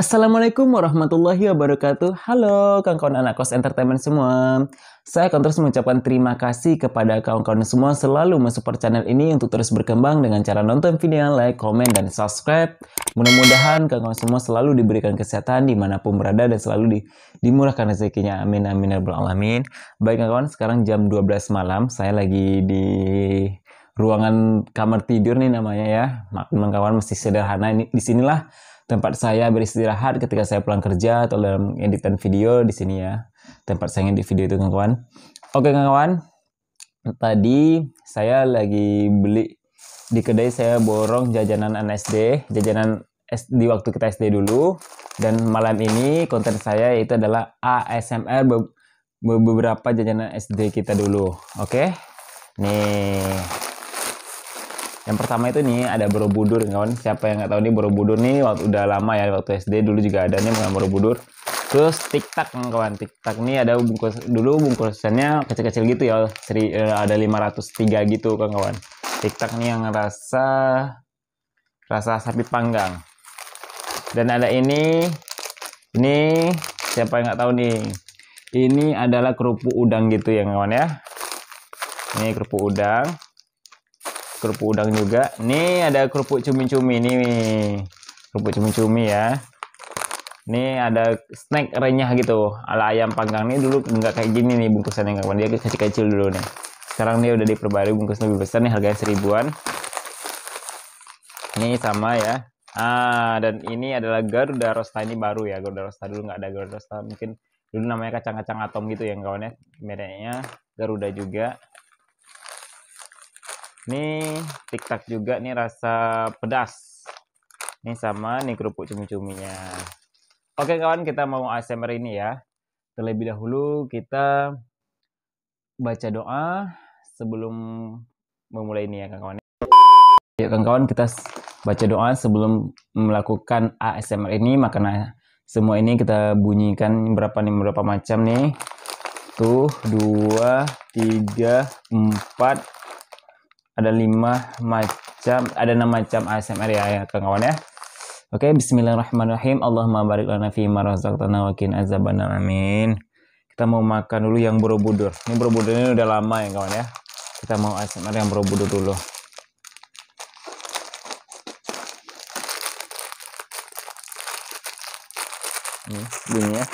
Assalamualaikum warahmatullahi wabarakatuh. Halo kawan-kawan anak kos entertainment semua. Saya akan terus mengucapkan terima kasih kepada kawan-kawan semua selalu mensupport channel ini untuk terus berkembang dengan cara nonton video, like, komen, dan subscribe. Mudah-mudahan kawan-kawan semua selalu diberikan kesehatan dimanapun berada dan selalu di, dimurahkan rezekinya. Amin, amin, ya alamin. Baik kawan-kawan, sekarang jam 12 malam. Saya lagi di ruangan kamar tidur nih namanya ya. Teman kawan mesti sederhana. Ini disinilah tempat saya beristirahat ketika saya pulang kerja atau dalam editan video di sini ya. Tempat saya di video itu kawan. Oke kawan. Tadi saya lagi beli di kedai saya borong jajanan NSD, jajanan di waktu kita SD dulu dan malam ini konten saya itu adalah ASMR beberapa jajanan SD kita dulu. Oke. Nih yang pertama itu nih ada Borobudur kawan. Siapa yang nggak tahu nih Borobudur nih waktu udah lama ya waktu SD dulu juga ada nih mengenai Borobudur. Terus TikTok kawan. TikTok nih ada bungkus dulu bungkusannya kecil-kecil gitu ya. Seri, eh, ada 503 gitu kan kawan. TikTok nih yang rasa rasa sapi panggang. Dan ada ini ini siapa yang nggak tahu nih. Ini adalah kerupuk udang gitu ya kawan ya. Ini kerupuk udang kerupuk udang juga nih ada kerupuk cumi-cumi nih kerupuk cumi-cumi ya ini ada snack renyah gitu ala ayam panggang nih dulu nggak kayak gini nih bungkusannya nggak dia kecil-kecil dulu nih sekarang dia udah diperbarui bungkusnya lebih besar nih harganya seribuan ini sama ya ah dan ini adalah Garuda Rosta ini baru ya Garuda Rosta dulu nggak ada Garuda Rosta mungkin dulu namanya kacang-kacang atom gitu yang kawannya mereknya Garuda juga ini tiktak juga nih rasa pedas. Ini sama nih kerupuk cumi-cuminya. Oke kawan, kita mau ASMR ini ya. Terlebih dahulu kita baca doa sebelum memulai ini ya kawan-kawan. Ya kawan-kawan kita baca doa sebelum melakukan ASMR ini makanya semua ini kita bunyikan berapa nih berapa macam nih. Tuh, dua, tiga, empat, ada lima macam ada enam macam ASMR ya, ya kawan-kawan ya Oke, okay, bismillahirrahmanirrahim. Allahumma barik lana fi ma wa qina azabana Amin. Kita mau makan dulu yang Borobudur. Ini Borobudur ini udah lama ya, kawan ya. Kita mau ASMR yang Borobudur dulu. Ini bunyinya.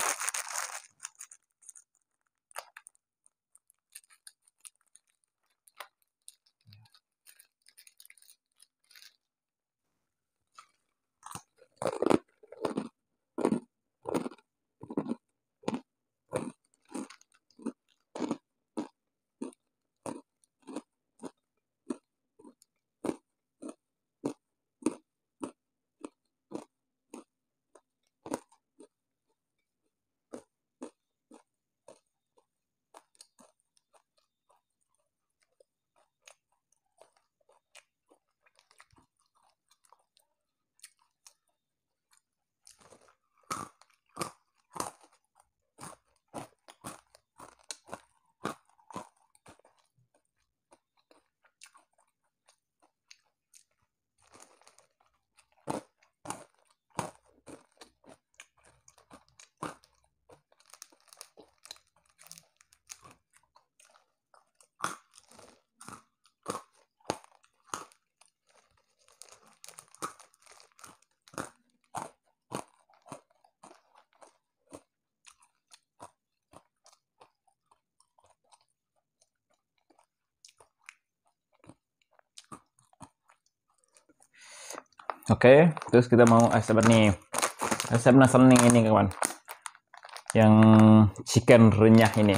Oke, okay, terus kita mau asap nih. Asap nasal ini kawan. Yang chicken renyah ini.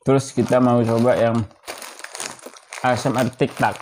terus kita mau coba yang asam tiktak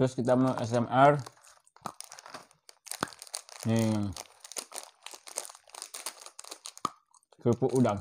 terus kita mau SMR nih kerupuk udang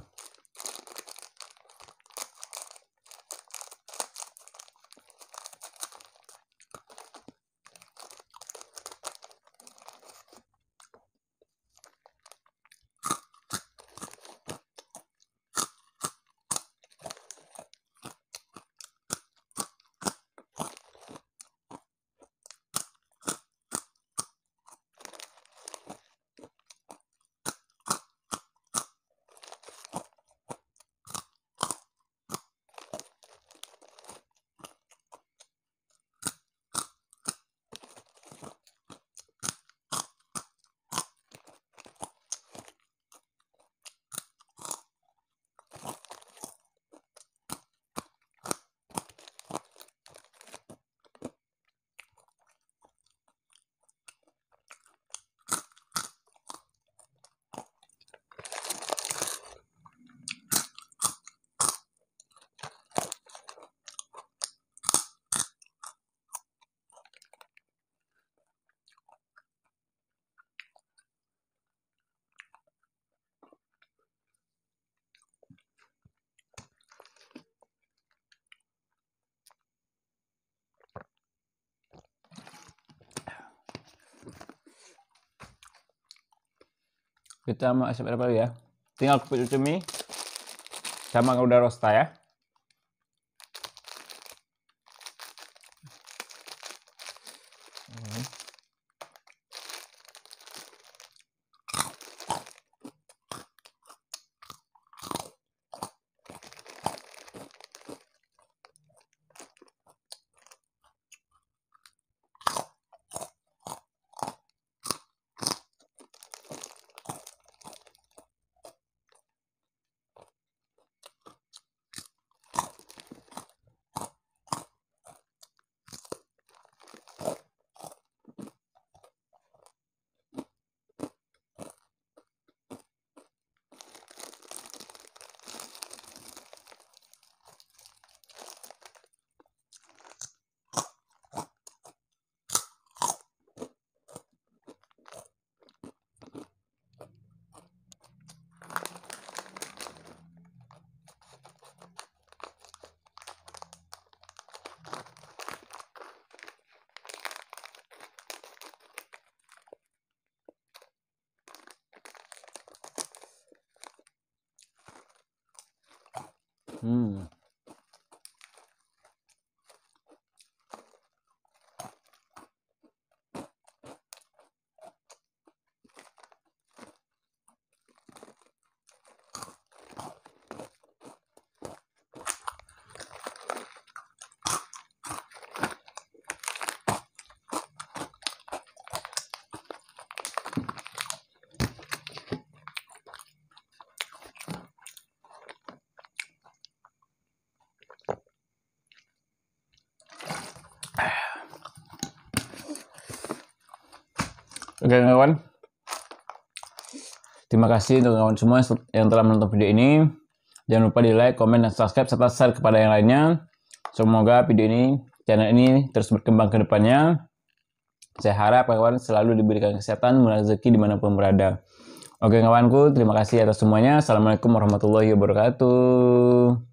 kita masuk apa ya tinggal kumpul cumi sama udah rosta ya 嗯。Oke kawan Terima kasih untuk kawan semua yang telah menonton video ini. Jangan lupa di like, komen, dan subscribe serta share kepada yang lainnya. Semoga video ini, channel ini terus berkembang ke depannya. Saya harap kawan selalu diberikan kesehatan, murah rezeki dimanapun berada. Oke kawanku, terima kasih atas semuanya. Assalamualaikum warahmatullahi wabarakatuh.